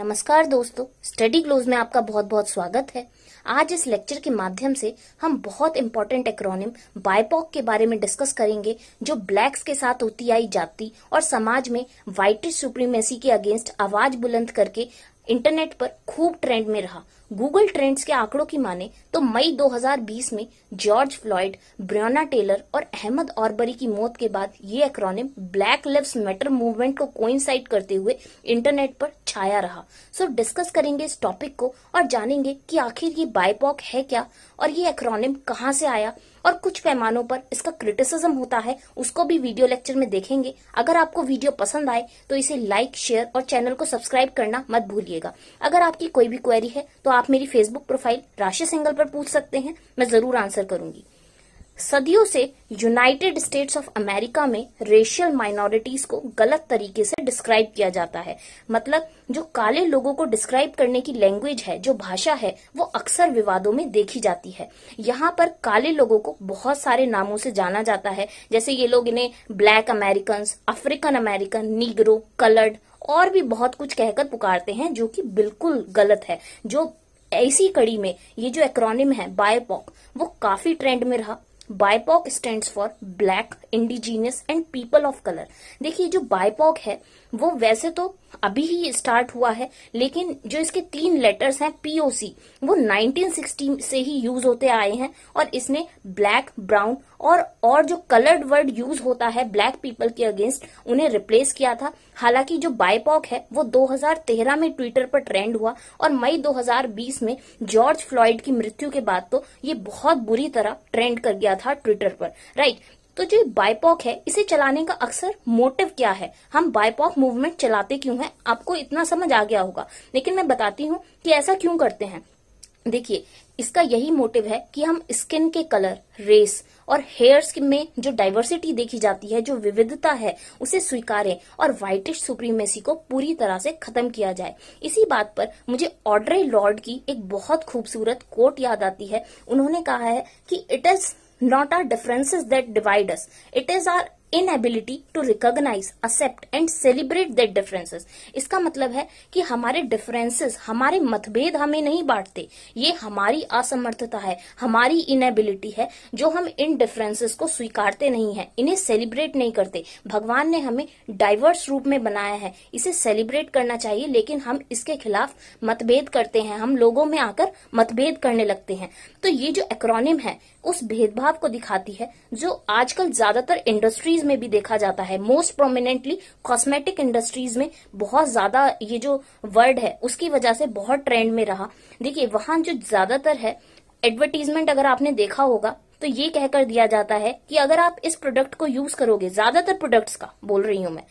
नमस्कार दोस्तों study glows में आपका बहुत बहुत स्वागत है आज इस लेक्चर के माध्यम से हम बहुत इम्पोर्टेंट एक्रोनिम बायपॉक के बारे में डिस्कस करेंगे जो ब्लैक्स के साथ होती आई जाति और समाज में व्हाइट सुप्रीमेसी के अगेंस्ट आवाज बुलंद करके इंटरनेट पर खूब ट्रेंड में रहा गूगल ट्रेंड्स के आंकड़ों की माने तो मई 2020 में जॉर्ज फ्लॉयड ब्रियोना टेलर और अहमद औरबरी की मौत के बाद ये acronym Black Lives Matter movement को कोइंसाइड करते हुए इंटरनेट पर छाया रहा सो डिस्कस करेंगे इस टॉपिक को और जानेंगे कि आखिर ये बायपॉक है क्या और ये एक्रोनिम कहाँ से आया और कुछ पैमानों पर इसका क्रिटिसिज्म होता है उसको भी वीडियो लेक्चर में देखेंगे अगर आपको वीडियो पसंद आए तो इसे लाइक शेयर और चैनल को सब्सक्राइब करना मत भूलिएगा अगर आपकी कोई भी क्वेरी है तो आप मेरी फेसबुक प्रोफाइल राशि सिंगल पर पूछ सकते हैं मैं जरूर आंसर करूंगी सदियों से यूनाइटेड स्टेट्स ऑफ अमेरिका में रेशियल माइनॉरिटीज को गलत तरीके से डिस्क्राइब किया जाता है मतलब जो काले लोगों को डिस्क्राइब करने की लैंग्वेज है जो भाषा है वो अक्सर विवादों में देखी जाती है यहाँ पर काले लोगों को बहुत सारे नामों से जाना जाता है जैसे ये लोग इन्हें black American African American negro coloured और भी बहुत कुछ कहकर पुकारते हैं जो कि बिल्कुल गलत है जो ऐसी कड़ी में ये जो एक्रोनिम है बायोपॉक वो काफी ट्रेंड में रहा BIPOC stand for black indigenous and people of colour देखिए जो बायपॉक है वो वैसे तो अभी ही स्टार्ट हुआ है लेकिन जो इसके तीन लेटर्स हैं पीओसी वो 1960 से ही यूज होते आए हैं और इसने ब्लैक ब्राउन और और जो कलर्ड वर्ड यूज होता है ब्लैक पीपल के अगेंस्ट उन्हें रिप्लेस किया था हालांकि जो बायपॉक है वो 2013 में ट्विटर पर ट्रेंड हुआ और मई 2020 में जॉर्ज फ्लॉयड की मृत्यु के बाद तो ये बहुत बुरी तरह ट्रेंड कर गया था था ट्विटर पर राइट तो जो बाइपॉक है इसे चलाने का अक्सर मोटिव क्या है हम बाइपॉक मूवमेंट चलाते क्यों हैं आपको इतना समझ आ गया होगा लेकिन मैं बताती हूँ कि ऐसा क्यों करते हैं देखिए इसका यही मोटिव है कि हम स्किन के कलर रेस और हेयर्स में जो डाइवर्सिटी देखी जाती है जो विविधता है उसे स्वीकारें और व्हाइटिश सुप्रीमेसी को पूरी तरह से खत्म किया जाए इसी बात पर मुझे ऑड्रे लॉर्ड की एक बहुत खूबसूरत कोट याद आती है उन्होंने कहा है कि it is not our differences that divide us. It is our inability to recognise accept and celebrate that differences इसका मतलब है कि हमारे डिफरेंसेस हमारे मतभेद हमें नहीं बांटते ये हमारी असमर्थता है हमारी इनएबिलिटी है जो हम इन डिफरेंसेस को स्वीकारते नहीं है इन्हें सेलिब्रेट नहीं करते भगवान ने हमें डाइवर्स रूप में बनाया है इसे सेलिब्रेट करना चाहिए लेकिन हम इसके खिलाफ मतभेद करते हैं हम लोगों में आकर मतभेद करने लगते हैं तो ये जो एक्रोनिम है उस भेदभाव को दिखाती है जो आजकल ज्यादातर इंडस्ट्रीज में भी देखा जाता है मोस्ट प्रोमिनेंटली कॉस्मेटिक इंडस्ट्रीज में बहुत ज्यादा ये जो वर्ड है उसकी वजह से बहुत ट्रेंड में रहा देखिए वहां जो ज्यादातर है एडवर्टीजमेंट अगर आपने देखा होगा तो ये कहकर दिया जाता है कि अगर आप इस प्रोडक्ट को यूज करोगे ज्यादातर प्रोडक्ट्स का बोल रही हूं मैं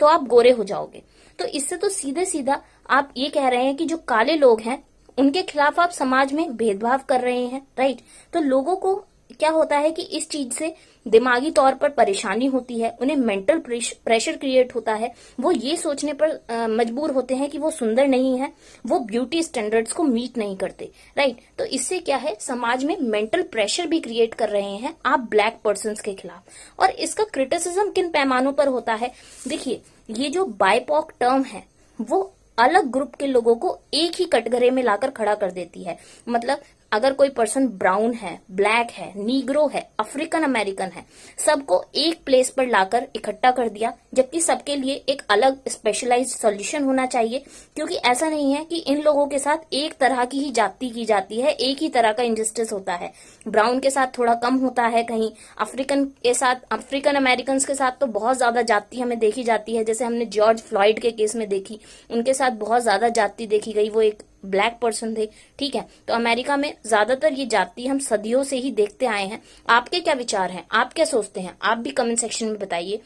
तो आप गोरे हो जाओगे तो इससे तो सीधे सीधा आप ये कह रहे हैं कि जो काले लोग हैं उनके खिलाफ आप समाज में भेदभाव कर रहे हैं राइट तो लोगों को क्या होता है कि इस चीज से दिमागी तौर पर परेशानी होती है उन्हें मेंटल प्रेशर क्रिएट होता है वो ये सोचने पर मजबूर होते हैं कि वो सुंदर नहीं है वो ब्यूटी स्टैंडर्ड्स को मीट नहीं करते राइट तो इससे क्या है समाज में मेंटल प्रेशर भी क्रिएट कर रहे हैं आप ब्लैक पर्सन के खिलाफ और इसका क्रिटिसिज्म किन पैमानों पर होता है देखिए ये जो बायपॉक टर्म है वो अलग ग्रुप के लोगों को एक ही कटघरे में लाकर खड़ा कर देती है मतलब अगर कोई पर्सन ब्राउन है ब्लैक है नीग्रो है अफ्रीकन अमेरिकन है सबको एक प्लेस पर लाकर इकट्ठा कर दिया जबकि सबके लिए एक अलग स्पेशलाइज सॉल्यूशन होना चाहिए क्योंकि ऐसा नहीं है कि इन लोगों के साथ एक तरह की ही जाति की जाती है एक ही तरह का इंजस्टिस होता है ब्राउन के साथ थोड़ा कम होता है कहीं अफ्रीकन के साथ अफ्रीकन अमेरिकन के साथ तो बहुत ज्यादा जाति हमें देखी जाती है जैसे हमने जॉर्ज फ्लॉइड के केस में देखी उनके साथ बहुत ज्यादा जाति देखी गई वो एक ब्लैक पर्सन थे ठीक है तो अमेरिका में ज्यादातर ये जाति हम सदियों से ही देखते आए हैं आपके क्या विचार हैं आप क्या सोचते हैं आप भी कमेंट सेक्शन में बताइए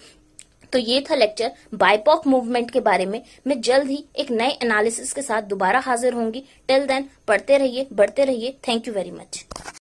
तो ये था लेक्चर बाइपॉक मूवमेंट के बारे में मैं जल्द ही एक नए एनालिसिस के साथ दोबारा हाजिर होंगी टिल देन पढ़ते रहिए बढ़ते रहिए थैंक यू वेरी मच